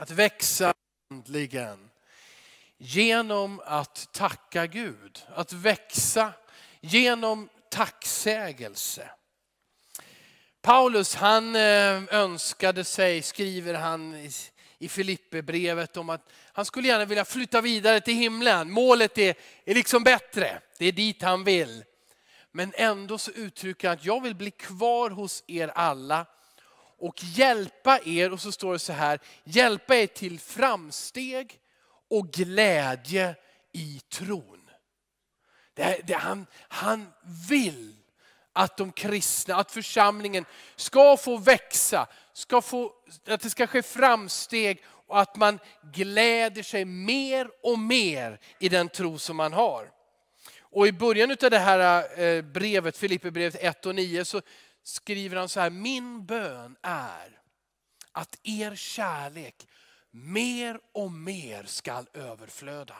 Att växa andligen genom att tacka Gud. Att växa genom tacksägelse. Paulus han eh, önskade sig, skriver han i Filipperbrevet om att han skulle gärna vilja flytta vidare till himlen. Målet är, är liksom bättre, det är dit han vill. Men ändå så uttrycker han att jag vill bli kvar hos er alla och hjälpa er, och så står det så här, hjälpa er till framsteg och glädje i tron. Det, det, han, han vill att de kristna, att församlingen ska få växa, ska få, att det ska ske framsteg och att man gläder sig mer och mer i den tro som man har. Och i början av det här eh, brevet, Filipperbrevet 1 och 9, så, skriver han så här, min bön är att er kärlek mer och mer skall överflöda.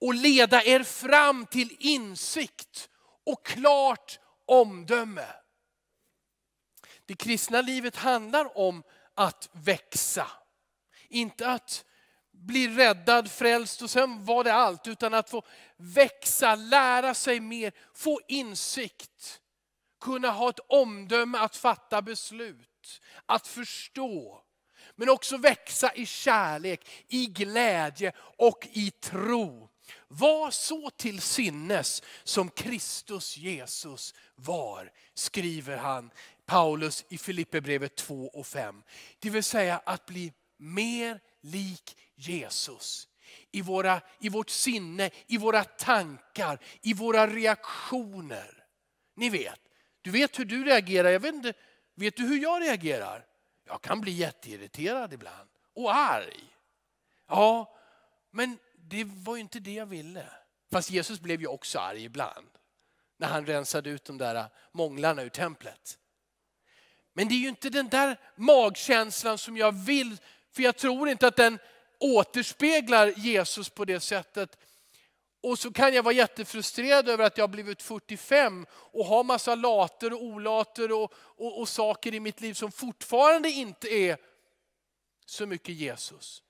Och leda er fram till insikt och klart omdöme. Det kristna livet handlar om att växa. Inte att bli räddad, frälst och sen var det allt. Utan att få växa, lära sig mer, få insikt kunna ha ett omdöme att fatta beslut, att förstå. Men också växa i kärlek, i glädje och i tro. Var så till sinnes som Kristus Jesus var, skriver han Paulus i Filipperbrevet 2 och 5. Det vill säga att bli mer lik Jesus. I, våra, I vårt sinne, i våra tankar, i våra reaktioner. Ni vet, du vet hur du reagerar. Jag vet, inte, vet du hur jag reagerar? Jag kan bli jätteirriterad ibland och arg. Ja, men det var ju inte det jag ville. Fast Jesus blev ju också arg ibland när han rensade ut de där månglarna ur templet. Men det är ju inte den där magkänslan som jag vill, för jag tror inte att den återspeglar Jesus på det sättet och så kan jag vara jättefrustrerad över att jag har blivit 45 och har massa later och olater och, och, och saker i mitt liv som fortfarande inte är så mycket Jesus.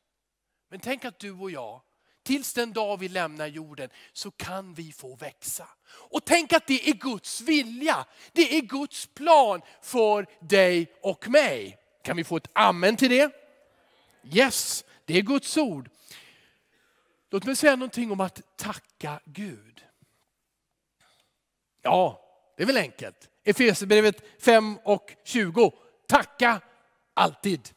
Men tänk att du och jag, tills den dag vi lämnar jorden, så kan vi få växa. Och tänk att det är Guds vilja. Det är Guds plan för dig och mig. Kan vi få ett amen till det? Yes, det är Guds ord. Låt mig säga någonting om att tacka Gud. Ja, det är väl enkelt. Efesierbrevet 5 och 20. Tacka alltid.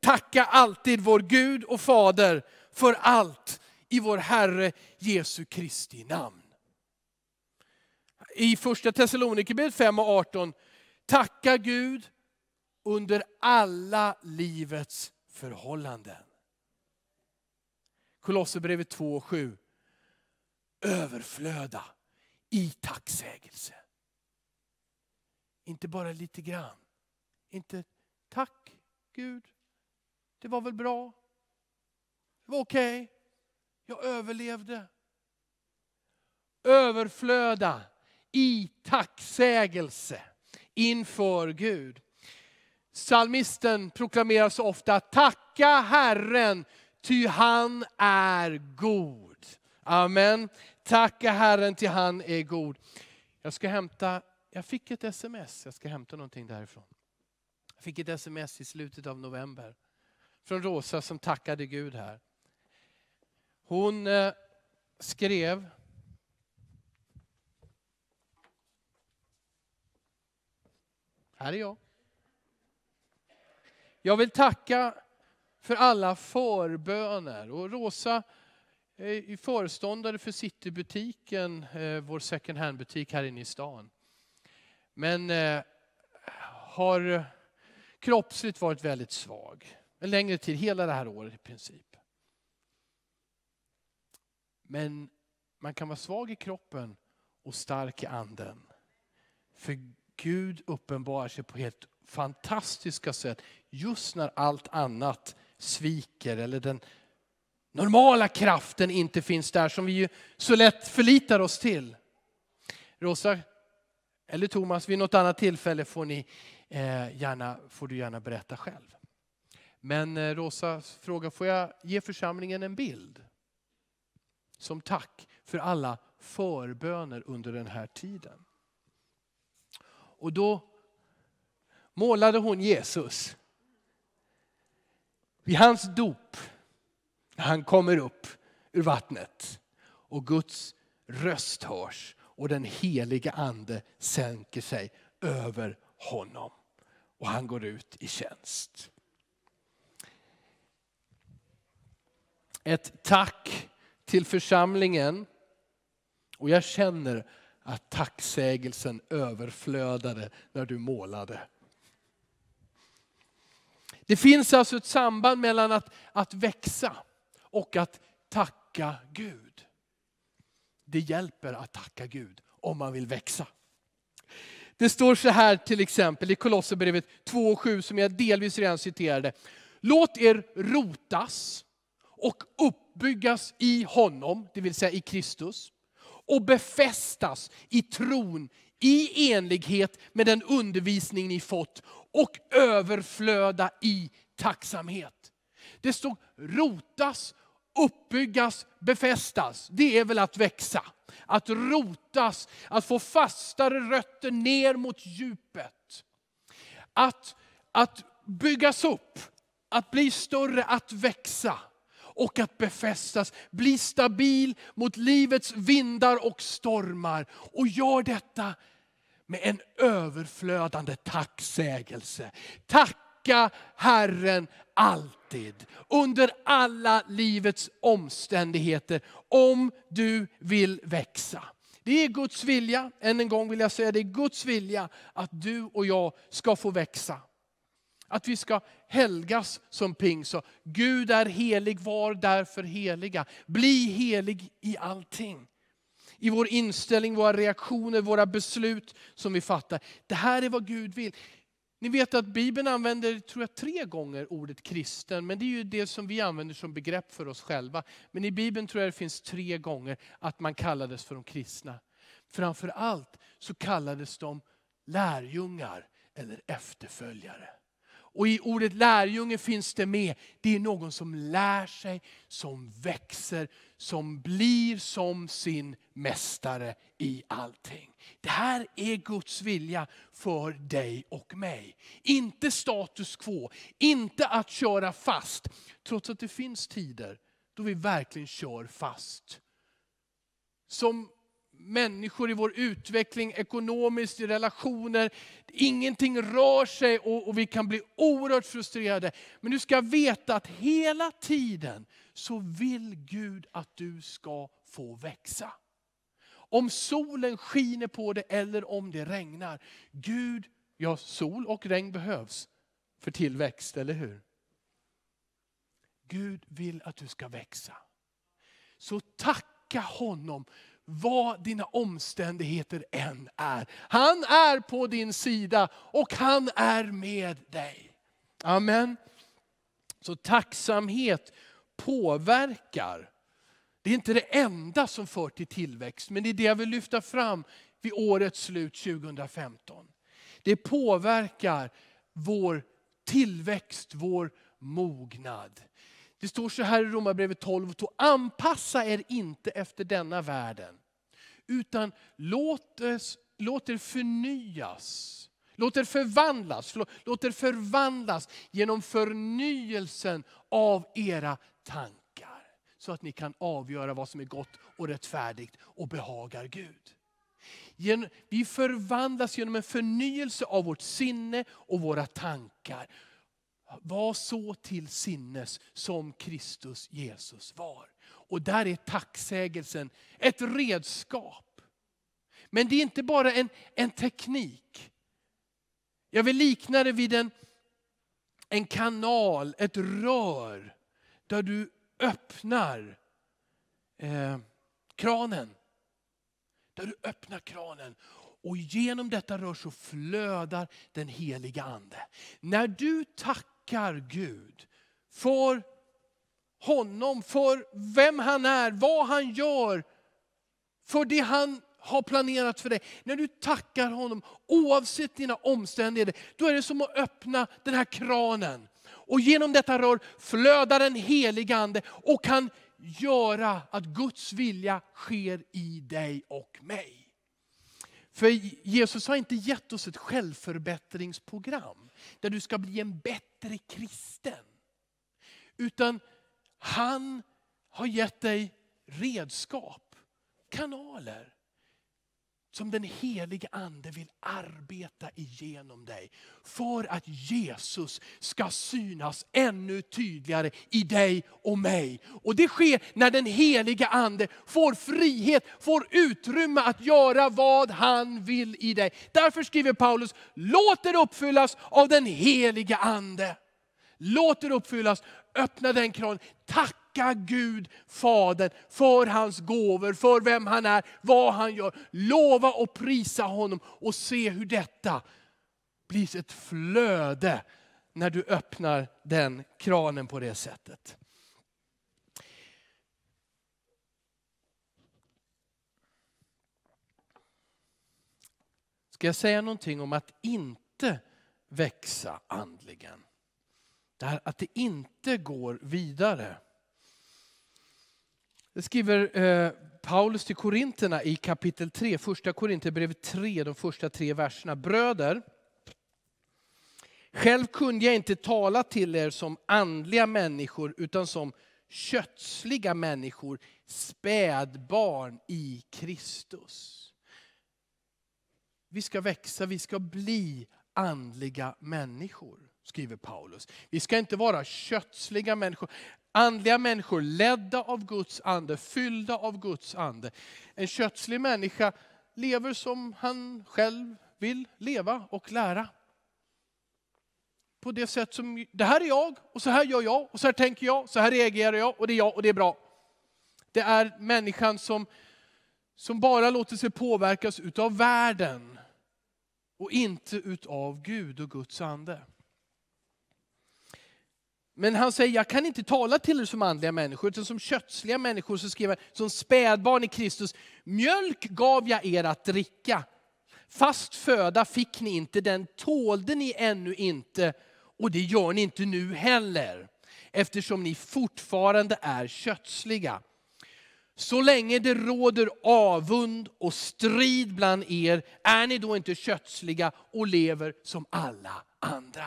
Tacka alltid vår Gud och Fader för allt i vår Herre Jesu Kristi namn. I första Thessalonikerbrevet 5 och 18. Tacka Gud under alla livets förhållanden. Kolosserbrevet 2 och 7. Överflöda i tacksägelse. Inte bara lite grann. Inte tack Gud, det var väl bra. Det var okej. Okay. Jag överlevde. Överflöda i tacksägelse inför Gud. Salmisten proklamerar så ofta, tacka Herren ty han är god. Amen. Tacka Herren till han är god. Jag ska hämta, jag fick ett sms, jag ska hämta någonting därifrån. Jag fick ett sms i slutet av november från Rosa som tackade Gud här. Hon eh, skrev Här är jag. Jag vill tacka för alla förböner. Och Rosa är föreståndare för Citybutiken, eh, vår second hand-butik här inne i stan. Men eh, har kroppsligt varit väldigt svag. En längre tid, hela det här året i princip. Men man kan vara svag i kroppen och stark i anden. För Gud uppenbarar sig på helt fantastiska sätt just när allt annat sviker eller den normala kraften inte finns där som vi ju så lätt förlitar oss till. Rosa eller Thomas, vid något annat tillfälle får, ni, eh, gärna, får du gärna berätta själv. Men eh, Rosa frågar, får jag ge församlingen en bild? Som tack för alla förböner under den här tiden. Och då målade hon Jesus vid hans dop, när han kommer upp ur vattnet och Guds röst hörs och den heliga ande sänker sig över honom och han går ut i tjänst. Ett tack till församlingen och jag känner att tacksägelsen överflödade när du målade det finns alltså ett samband mellan att, att växa och att tacka Gud. Det hjälper att tacka Gud om man vill växa. Det står så här till exempel i Kolosserbrevet 2.7 som jag delvis redan citerade. Låt er rotas och uppbyggas i honom, det vill säga i Kristus. Och befästas i tron i enlighet med den undervisning ni fått och överflöda i tacksamhet. Det stod rotas, uppbyggas, befästas. Det är väl att växa. Att rotas, att få fastare rötter ner mot djupet. Att, att byggas upp, att bli större, att växa och att befästas. Bli stabil mot livets vindar och stormar. Och gör detta med en överflödande tacksägelse. Tacka Herren alltid, under alla livets omständigheter, om du vill växa. Det är Guds vilja, än en gång vill jag säga, det är Guds vilja att du och jag ska få växa. Att vi ska helgas som pingst. Gud är helig, var därför heliga. Bli helig i allting i vår inställning, våra reaktioner, våra beslut som vi fattar. Det här är vad Gud vill. Ni vet att Bibeln använder, tror jag, tre gånger ordet kristen, men det är ju det som vi använder som begrepp för oss själva. Men i Bibeln tror jag det finns tre gånger att man kallades för de kristna. Framförallt så kallades de lärjungar eller efterföljare. Och i ordet lärjunge finns det med. Det är någon som lär sig, som växer, som blir som sin mästare i allting. Det här är Guds vilja för dig och mig. Inte status quo, inte att köra fast. Trots att det finns tider då vi verkligen kör fast. Som människor, i vår utveckling ekonomiskt, i relationer. Ingenting rör sig och, och vi kan bli oerhört frustrerade. Men du ska veta att hela tiden så vill Gud att du ska få växa. Om solen skiner på dig eller om det regnar. Gud, ja sol och regn behövs för tillväxt, eller hur? Gud vill att du ska växa. Så tacka honom vad dina omständigheter än är. Han är på din sida och han är med dig. Amen. Så tacksamhet påverkar. Det är inte det enda som för till tillväxt, men det är det jag vill lyfta fram vid årets slut 2015. Det påverkar vår tillväxt, vår mognad. Det står så här i Romarbrevet 12, anpassa er inte efter denna världen. Utan låt, låt er förnyas. Låt er förvandlas, låt er förvandlas genom förnyelsen av era tankar. Så att ni kan avgöra vad som är gott och rättfärdigt och behagar Gud. Vi förvandlas genom en förnyelse av vårt sinne och våra tankar. Var så till sinnes som Kristus Jesus var. Och där är tacksägelsen ett redskap. Men det är inte bara en, en teknik. Jag vill likna det vid en, en kanal, ett rör, där du öppnar eh, kranen. Där du öppnar kranen och genom detta rör så flödar den heliga ande. När du tackar tackar Gud för honom, för vem han är, vad han gör, för det han har planerat för dig. När du tackar honom, oavsett dina omständigheter, då är det som att öppna den här kranen. Och genom detta rör flödar den helige Ande och kan göra att Guds vilja sker i dig och mig. För Jesus har inte gett oss ett självförbättringsprogram där du ska bli en bättre kristen. Utan han har gett dig redskap, kanaler som den helige ande vill arbeta igenom dig. För att Jesus ska synas ännu tydligare i dig och mig. Och det sker när den helige ande får frihet, får utrymme att göra vad han vill i dig. Därför skriver Paulus, låt er uppfyllas av den helige ande. Låt er uppfyllas, öppna den kranen, tack tacka Gud, Fadern, för hans gåvor, för vem han är, vad han gör. Lova och prisa honom och se hur detta blir ett flöde när du öppnar den kranen på det sättet. Ska jag säga någonting om att inte växa andligen? att det inte går vidare. Det skriver eh, Paulus till Korinterna i kapitel 3, första Korinterbrevet 3, de första tre verserna. Bröder, själv kunde jag inte tala till er som andliga människor utan som kötsliga människor, spädbarn i Kristus. Vi ska växa, vi ska bli andliga människor, skriver Paulus. Vi ska inte vara kötsliga människor. Andliga människor ledda av Guds ande, fyllda av Guds ande. En kötslig människa lever som han själv vill leva och lära. På det sätt som, det här är jag, och så här gör jag, och så här tänker jag, så här reagerar jag, och det är jag, och det är bra. Det är människan som, som bara låter sig påverkas utav världen och inte utav Gud och Guds ande. Men han säger, jag kan inte tala till er som andliga människor, utan som kötsliga människor. Så skriver han, som spädbarn i Kristus, mjölk gav jag er att dricka. Fast föda fick ni inte, den tålde ni ännu inte och det gör ni inte nu heller. Eftersom ni fortfarande är kötsliga. Så länge det råder avund och strid bland er är ni då inte kötsliga och lever som alla andra.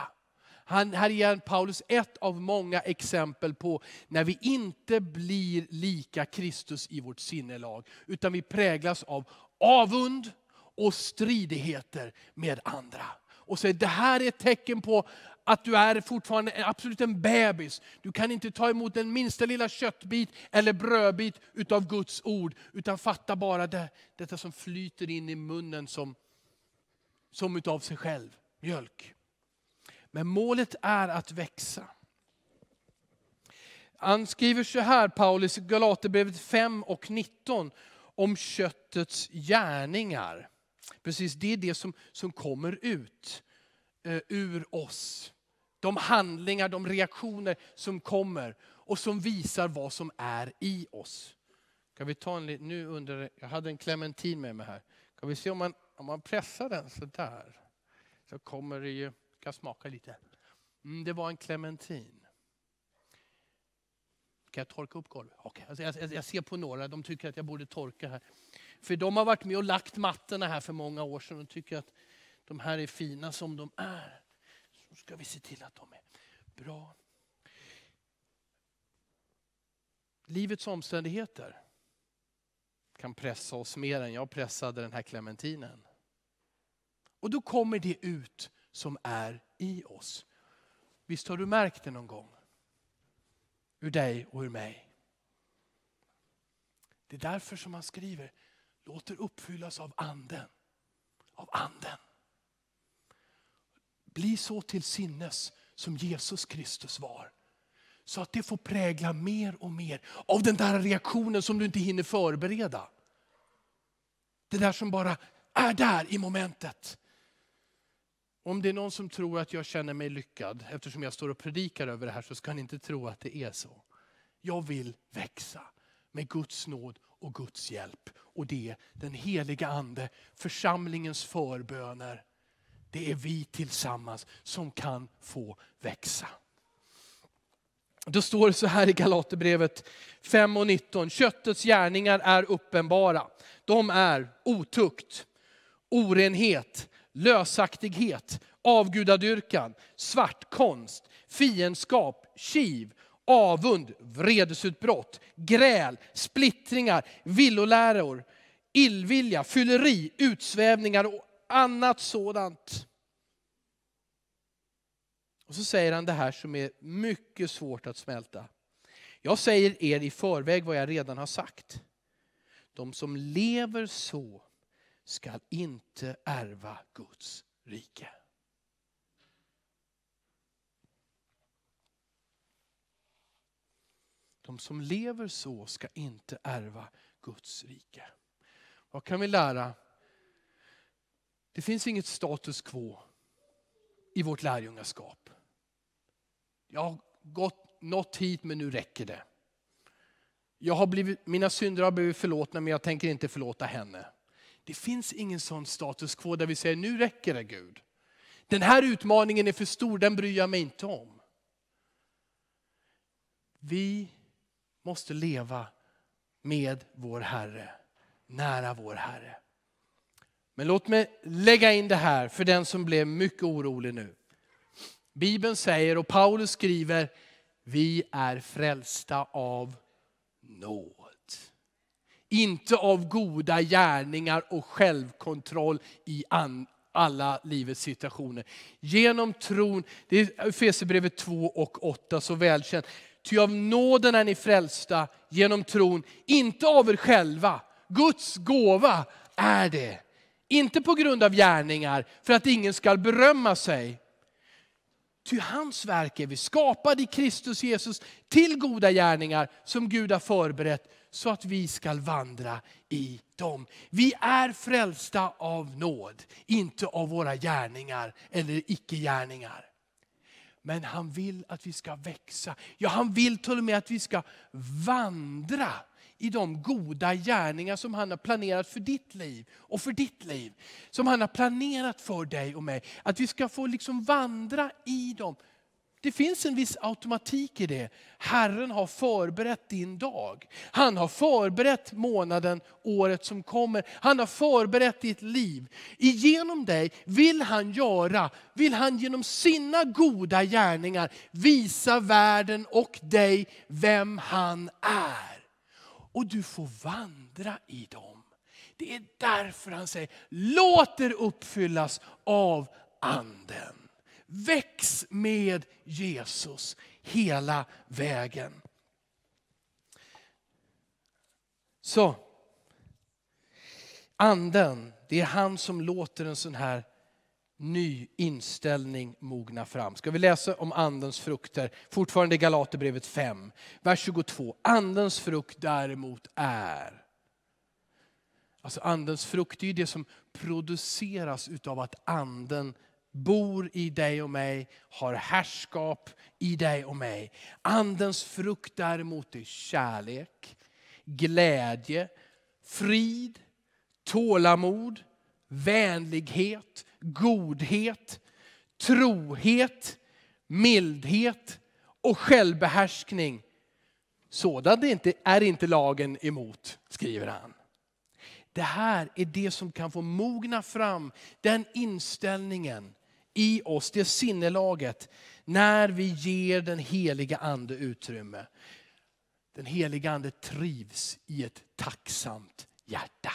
Han, här ger Paulus ett av många exempel på när vi inte blir lika Kristus i vårt sinnelag, utan vi präglas av avund och stridigheter med andra. Och säger, det här är ett tecken på att du är fortfarande absolut en bebis. Du kan inte ta emot den minsta lilla köttbit eller brödbit utav Guds ord. Utan fatta bara det, detta som flyter in i munnen som, som utav sig själv, mjölk. Men målet är att växa. Han skriver så här, Paulus, Galaterbrevet 5 och 19, om köttets gärningar. Precis, det är det som, som kommer ut eh, ur oss. De handlingar, de reaktioner som kommer och som visar vad som är i oss. Kan vi ta en nu under, jag hade en clementin med mig här. Kan vi se om man, om man pressar den så där. Så kommer det ju kan smaka lite. Mm, det var en clementin. Kan jag torka upp golvet? Okay. Alltså, jag, jag, ser på några, de tycker att jag borde torka här. För de har varit med och lagt mattorna här för många år sedan och tycker att de här är fina som de är. Så ska vi se till att de är bra. Livets omständigheter kan pressa oss mer än jag pressade den här clementinen. Och då kommer det ut som är i oss. Visst har du märkt det någon gång? Ur dig och ur mig. Det är därför som han skriver, låt er uppfyllas av anden. Av anden. Bli så till sinnes som Jesus Kristus var. Så att det får prägla mer och mer av den där reaktionen som du inte hinner förbereda. Det där som bara är där i momentet. Om det är någon som tror att jag känner mig lyckad, eftersom jag står och predikar över det här, så ska ni inte tro att det är så. Jag vill växa med Guds nåd och Guds hjälp. Och det är den heliga Ande, församlingens förböner. Det är vi tillsammans som kan få växa. Då står det så här i Galaterbrevet 5 och 19. Köttets gärningar är uppenbara. De är otukt, orenhet, lösaktighet, avgudadyrkan, svartkonst, fiendskap, kiv, avund, vredesutbrott, gräl, splittringar, villoläror, illvilja, fylleri, utsvävningar och annat sådant. Och så säger han det här som är mycket svårt att smälta. Jag säger er i förväg vad jag redan har sagt. De som lever så skall inte ärva Guds rike. De som lever så ska inte ärva Guds rike. Vad kan vi lära? Det finns inget status quo i vårt lärjungaskap. Jag har gått, nått hit men nu räcker det. Jag har blivit, mina synder har blivit förlåtna men jag tänker inte förlåta henne. Det finns ingen sån status quo där vi säger nu räcker det Gud. Den här utmaningen är för stor, den bryr jag mig inte om. Vi måste leva med vår Herre, nära vår Herre. Men låt mig lägga in det här för den som blev mycket orolig nu. Bibeln säger och Paulus skriver, vi är frälsta av nåd. Inte av goda gärningar och självkontroll i alla livets situationer. Genom tron, det är Efesierbrevet 2 och 8 så välkänt. Ty av nåden är ni frälsta genom tron, inte av er själva. Guds gåva är det. Inte på grund av gärningar, för att ingen ska berömma sig. Ty hans verk är vi skapade i Kristus Jesus till goda gärningar som Gud har förberett så att vi ska vandra i dem. Vi är frälsta av nåd, inte av våra gärningar eller icke-gärningar. Men han vill att vi ska växa. Ja, han vill till och med att vi ska vandra i de goda gärningar som han har planerat för ditt liv och för ditt liv. Som han har planerat för dig och mig. Att vi ska få liksom vandra i dem det finns en viss automatik i det. Herren har förberett din dag. Han har förberett månaden, året som kommer. Han har förberett ditt liv. Genom dig vill han göra, vill han genom sina goda gärningar visa världen och dig vem han är. Och du får vandra i dem. Det är därför han säger, låt er uppfyllas av anden. Väx med Jesus hela vägen. Så, anden, det är han som låter en sån här ny inställning mogna fram. Ska vi läsa om andens frukter? Fortfarande i Galaterbrevet 5, vers 22. Andens frukt däremot är... Alltså andens frukt är det som produceras utav att anden bor i dig och mig, har härskap i dig och mig. Andens frukt däremot är kärlek, glädje, frid, tålamod, vänlighet, godhet, trohet, mildhet och självbehärskning. Sådant är inte, är inte lagen emot, skriver han. Det här är det som kan få mogna fram den inställningen i oss, det sinnelaget, när vi ger den heliga ande utrymme. Den heliga ande trivs i ett tacksamt hjärta.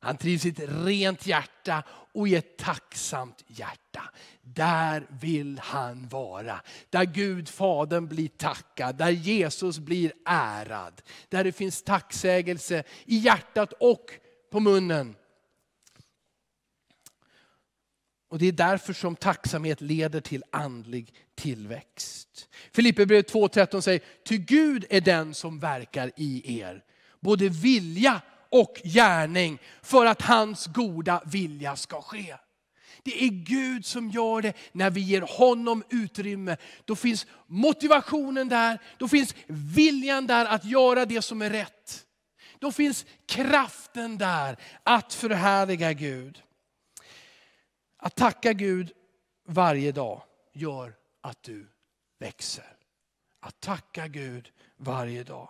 Han trivs i ett rent hjärta och i ett tacksamt hjärta. Där vill han vara. Där Gud, Fadern blir tackad, där Jesus blir ärad. Där det finns tacksägelse i hjärtat och på munnen. Och Det är därför som tacksamhet leder till andlig tillväxt. Filipperbrevet 2.13 säger, ty Gud är den som verkar i er, både vilja och gärning, för att hans goda vilja ska ske. Det är Gud som gör det när vi ger honom utrymme. Då finns motivationen där, då finns viljan där att göra det som är rätt. Då finns kraften där att förhärliga Gud. Att tacka Gud varje dag gör att du växer. Att tacka Gud varje dag.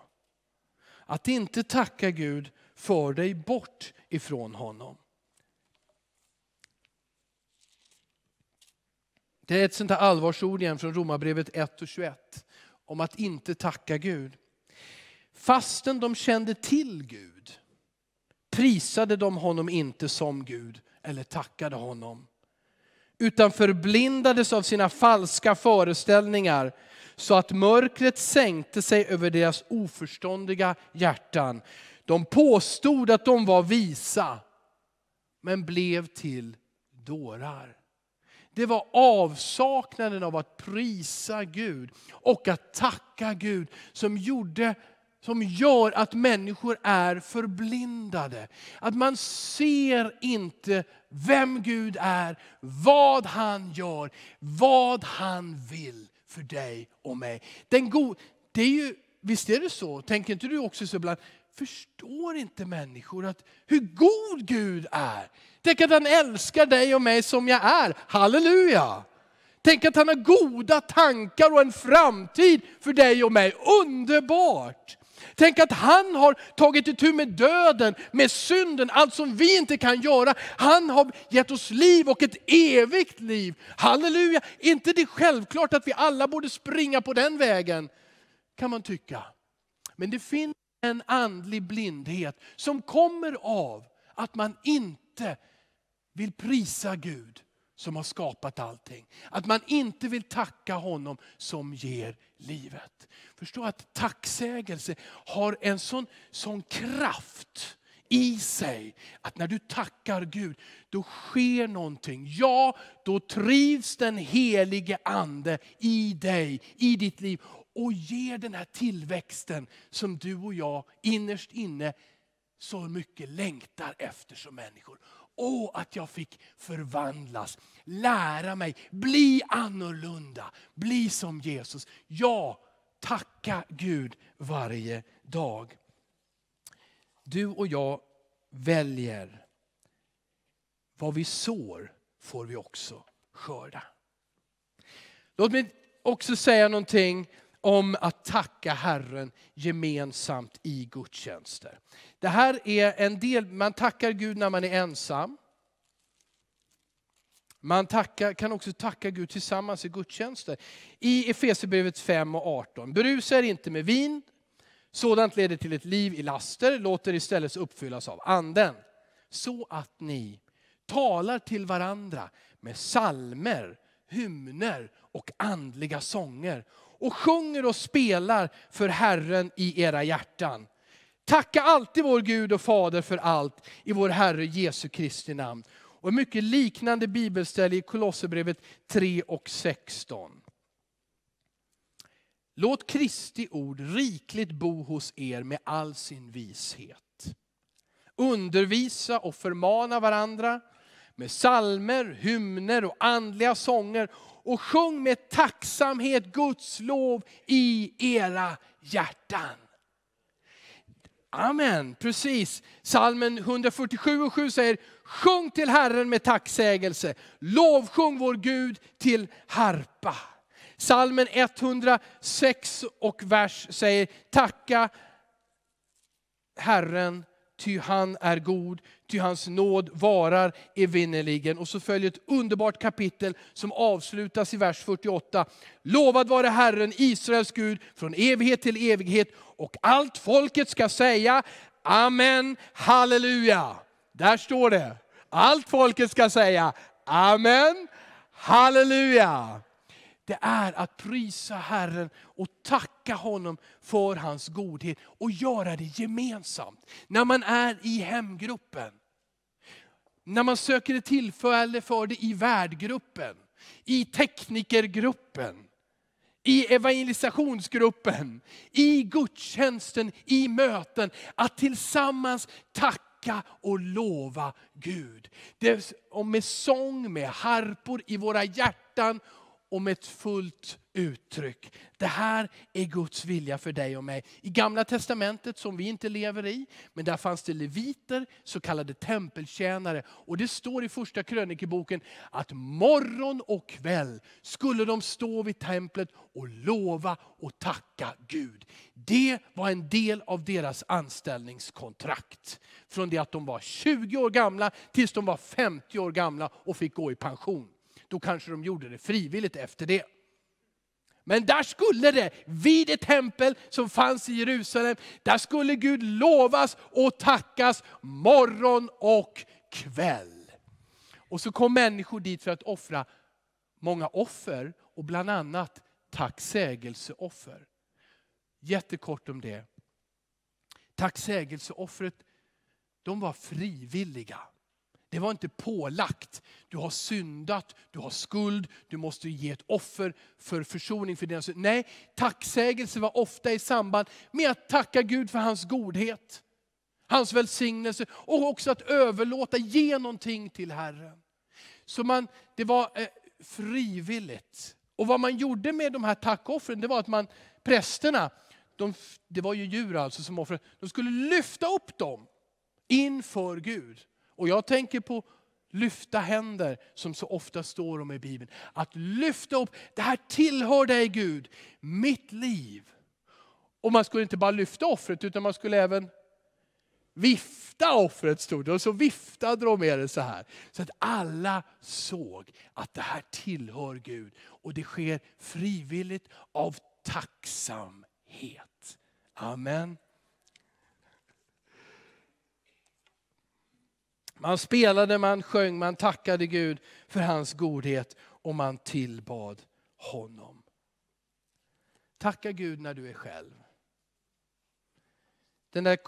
Att inte tacka Gud för dig bort ifrån honom. Det är ett sånt här allvarsord igen från Romarbrevet 1 och 21 om att inte tacka Gud. Fastän de kände till Gud prisade de honom inte som Gud eller tackade honom utan förblindades av sina falska föreställningar så att mörkret sänkte sig över deras oförståndiga hjärtan. De påstod att de var visa, men blev till dårar. Det var avsaknaden av att prisa Gud och att tacka Gud som gjorde som gör att människor är förblindade. Att man ser inte vem Gud är, vad han gör, vad han vill för dig och mig. Den go det är ju, visst är det så? Tänker inte du också så ibland? Förstår inte människor att hur god Gud är? Tänk att han älskar dig och mig som jag är. Halleluja! Tänk att han har goda tankar och en framtid för dig och mig. Underbart! Tänk att han har tagit itu med döden, med synden, allt som vi inte kan göra. Han har gett oss liv och ett evigt liv. Halleluja! inte det är självklart att vi alla borde springa på den vägen? Kan man tycka. Men det finns en andlig blindhet som kommer av att man inte vill prisa Gud som har skapat allting. Att man inte vill tacka honom som ger livet. Förstå att tacksägelse har en sån, sån kraft i sig att när du tackar Gud, då sker någonting. Ja, då trivs den helige ande i dig, i ditt liv och ger den här tillväxten som du och jag innerst inne så mycket längtar efter som människor. Åh, att jag fick förvandlas, lära mig, bli annorlunda, bli som Jesus. Ja, tacka Gud varje dag. Du och jag väljer. Vad vi sår får vi också skörda. Låt mig också säga någonting om att tacka Herren gemensamt i gudstjänster. Det här är en del, man tackar Gud när man är ensam. Man tackar, kan också tacka Gud tillsammans i gudstjänster. I Efesierbrevet 5 och 18. Berusa er inte med vin, sådant leder till ett liv i laster. Låt er istället uppfyllas av anden. Så att ni talar till varandra med salmer, hymner och andliga sånger och sjunger och spelar för Herren i era hjärtan. Tacka alltid vår Gud och Fader för allt i vår Herre Jesu Kristi namn. Och en mycket liknande bibelställe i Kolosserbrevet 3 och 16. Låt Kristi ord rikligt bo hos er med all sin vishet. Undervisa och förmana varandra med salmer, hymner och andliga sånger och sjung med tacksamhet Guds lov i era hjärtan. Amen, precis. Salmen 147 och 7 säger, sjung till Herren med tacksägelse. Lovsjung vår Gud till harpa. Salmen 106 och vers säger, tacka Herren ty han är god, ty hans nåd varar evinnerligen. Och så följer ett underbart kapitel som avslutas i vers 48. Lovad vare Herren, Israels Gud, från evighet till evighet. Och allt folket ska säga Amen, halleluja. Där står det. Allt folket ska säga Amen, halleluja det är att prisa Herren och tacka honom för hans godhet och göra det gemensamt. När man är i hemgruppen, när man söker ett tillfälle för det i värdgruppen, i teknikergruppen, i evangelisationsgruppen, i gudstjänsten, i möten. Att tillsammans tacka och lova Gud. Det, och med sång, med harpor i våra hjärtan och med ett fullt uttryck. Det här är Guds vilja för dig och mig. I gamla testamentet som vi inte lever i, men där fanns det leviter, så kallade tempeltjänare. Och det står i första krönikeboken att morgon och kväll skulle de stå vid templet och lova och tacka Gud. Det var en del av deras anställningskontrakt. Från det att de var 20 år gamla tills de var 50 år gamla och fick gå i pension. Då kanske de gjorde det frivilligt efter det. Men där skulle det, vid det tempel som fanns i Jerusalem, där skulle Gud lovas och tackas morgon och kväll. Och så kom människor dit för att offra många offer och bland annat tacksägelseoffer. Jättekort om det. Tacksägelseoffret, de var frivilliga. Det var inte pålagt. Du har syndat, du har skuld, du måste ge ett offer för försoning för dina synder. Nej, tacksägelse var ofta i samband med att tacka Gud för hans godhet, hans välsignelse och också att överlåta, ge någonting till Herren. Så man, det var eh, frivilligt. Och vad man gjorde med de här tackoffren, det var att man, prästerna, de, det var ju djur alltså som offrade, de skulle lyfta upp dem inför Gud. Och jag tänker på lyfta händer som så ofta står om i Bibeln. Att lyfta upp, det här tillhör dig Gud, mitt liv. Och man skulle inte bara lyfta offret utan man skulle även vifta offret stod det. Och så viftade de med det så här. Så att alla såg att det här tillhör Gud. Och det sker frivilligt av tacksamhet. Amen. Man spelade, man sjöng, man tackade Gud för hans godhet och man tillbad honom. Tacka Gud när du är själv. Den där,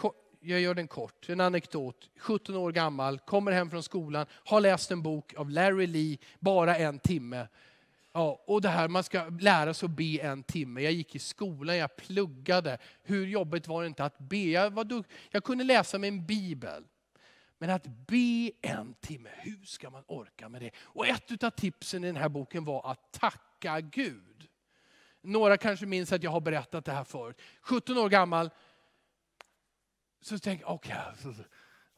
jag gör den kort, en anekdot. 17 år gammal, kommer hem från skolan, har läst en bok av Larry Lee, bara en timme. Ja, och det här man ska lära sig att be en timme. Jag gick i skolan, jag pluggade. Hur jobbigt var det inte att be? Jag, var jag kunde läsa min bibel. Men att be en timme, hur ska man orka med det? Och ett av tipsen i den här boken var att tacka Gud. Några kanske minns att jag har berättat det här förut. 17 år gammal, så tänkte jag, okej, okay,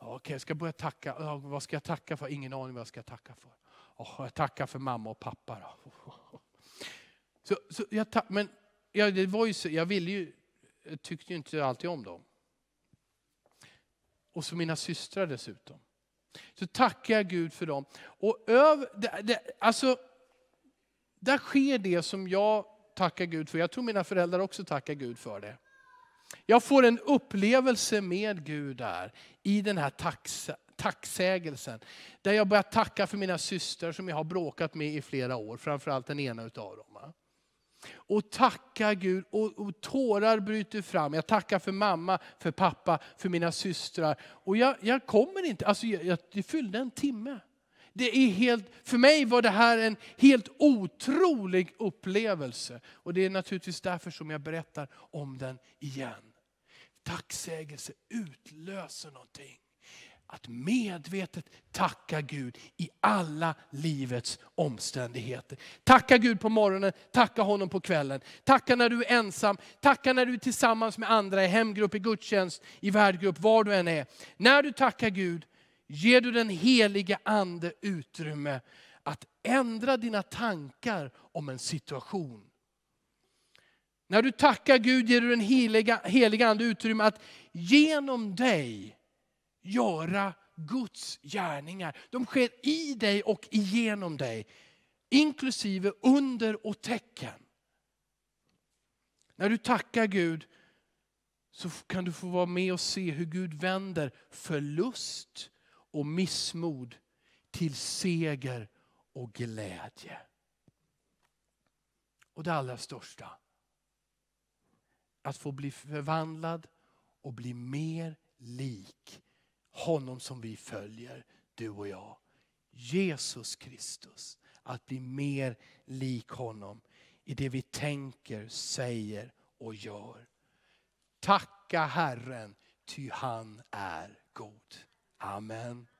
okay, jag ska börja tacka. Vad ska jag tacka för? Ingen aning vad jag ska tacka för. Oh, jag tackar för mamma och pappa. Då. Så, så jag, men jag, det var ju så, jag ville ju, jag tyckte ju inte alltid om dem. Och så mina systrar dessutom. Så tackar jag Gud för dem. Och öv, det, det, alltså, där sker det som jag tackar Gud för. Jag tror mina föräldrar också tackar Gud för det. Jag får en upplevelse med Gud där, i den här tax, tacksägelsen. Där jag börjar tacka för mina systrar som jag har bråkat med i flera år, framförallt den ena utav dem och tacka Gud och, och tårar bryter fram. Jag tackar för mamma, för pappa, för mina systrar. Och jag, jag kommer inte, alltså jag, jag, det fyllde en timme. Det är helt, för mig var det här en helt otrolig upplevelse. Och det är naturligtvis därför som jag berättar om den igen. Tacksägelse utlöser någonting. Att medvetet tacka Gud i alla livets omständigheter. Tacka Gud på morgonen, tacka honom på kvällen. Tacka när du är ensam, tacka när du är tillsammans med andra i hemgrupp, i gudstjänst, i värdgrupp, var du än är. När du tackar Gud ger du den Helige ande utrymme att ändra dina tankar om en situation. När du tackar Gud ger du den heliga, heliga Ande utrymme att genom dig göra Guds gärningar. De sker i dig och igenom dig. Inklusive under och tecken. När du tackar Gud så kan du få vara med och se hur Gud vänder förlust och missmod till seger och glädje. Och det allra största, att få bli förvandlad och bli mer lik honom som vi följer, du och jag. Jesus Kristus. Att bli mer lik honom i det vi tänker, säger och gör. Tacka Herren, ty han är god. Amen.